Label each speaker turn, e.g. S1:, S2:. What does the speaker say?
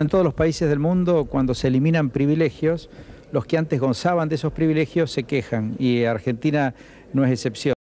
S1: En todos los países del mundo, cuando se eliminan privilegios, los que antes gozaban de esos privilegios se quejan y Argentina no es excepción.